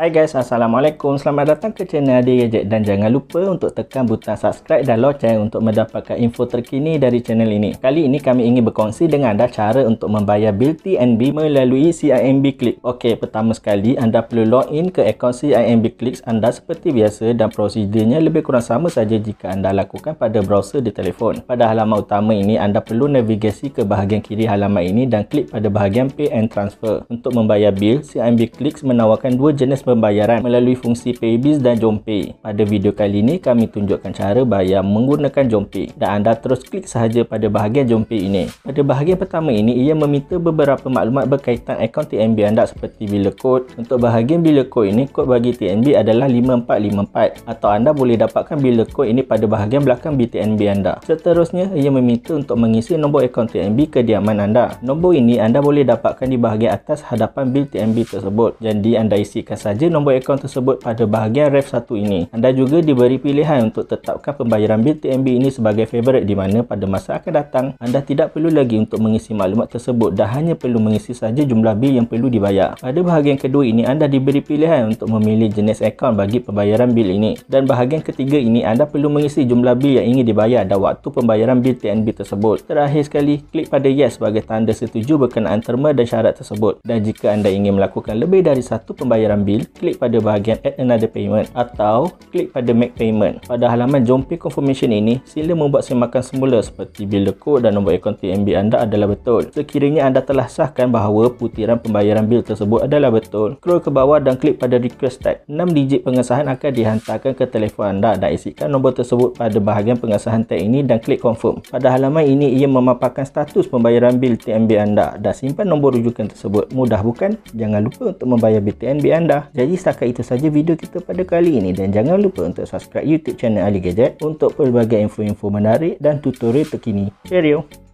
Hai guys, Assalamualaikum. Selamat datang ke channel Adi Gadget dan jangan lupa untuk tekan butang subscribe dan loceng untuk mendapatkan info terkini dari channel ini. Kali ini kami ingin berkongsi dengan anda cara untuk membayar bil TNB melalui CIMB Click. Okey, pertama sekali anda perlu log in ke akaun CIMB Click anda seperti biasa dan prosedurnya lebih kurang sama saja jika anda lakukan pada browser di telefon. Pada halaman utama ini, anda perlu navigasi ke bahagian kiri halaman ini dan klik pada bahagian Pay and Transfer. Untuk membayar bil, CIMB Click menawarkan dua jenis pembayaran melalui fungsi Paybiz dan JomPay. Pada video kali ini kami tunjukkan cara bayar menggunakan JomPay dan anda terus klik sahaja pada bahagian JomPay ini. Pada bahagian pertama ini ia meminta beberapa maklumat berkaitan akaun TNB anda seperti bila kod. Untuk bahagian bila kod ini kod bagi TNB adalah 5454 atau anda boleh dapatkan bila kod ini pada bahagian belakang BTNB anda. Seterusnya ia meminta untuk mengisi nombor akaun TNB kediaman anda. Nombor ini anda boleh dapatkan di bahagian atas hadapan bil TNB tersebut. Jadi anda isikan saja sahaja nombor akaun tersebut pada bahagian ref 1 ini. Anda juga diberi pilihan untuk tetapkan pembayaran TMB ini sebagai favorite di mana pada masa akan datang anda tidak perlu lagi untuk mengisi maklumat tersebut dan hanya perlu mengisi sahaja jumlah bil yang perlu dibayar. Pada bahagian kedua ini anda diberi pilihan untuk memilih jenis akaun bagi pembayaran bil ini dan bahagian ketiga ini anda perlu mengisi jumlah bil yang ingin dibayar dan waktu pembayaran bil TNB tersebut. Terakhir sekali, klik pada yes sebagai tanda setuju berkenaan terma dan syarat tersebut. Dan jika anda ingin melakukan lebih dari satu pembayaran bil Bill, klik pada bahagian Add Another Payment atau klik pada Make Payment. Pada halaman Jompi Confirmation ini, sila membuat semakan semula seperti bil dekor dan nombor akaun TMB anda adalah betul. Sekiranya anda telah sahkan bahawa putiran pembayaran bil tersebut adalah betul, scroll ke bawah dan klik pada Request Tag. 6 digit pengesahan akan dihantarkan ke telefon anda dan isikan nombor tersebut pada bahagian pengesahan tag ini dan klik Confirm. Pada halaman ini, ia memaparkan status pembayaran bil TMB anda dan simpan nombor rujukan tersebut. Mudah bukan? Jangan lupa untuk membayar BTNB anda jadi setakat itu saja video kita pada kali ini dan jangan lupa untuk subscribe YouTube channel Ali Gadget untuk pelbagai info-info menarik dan tutorial terkini. Cheerio!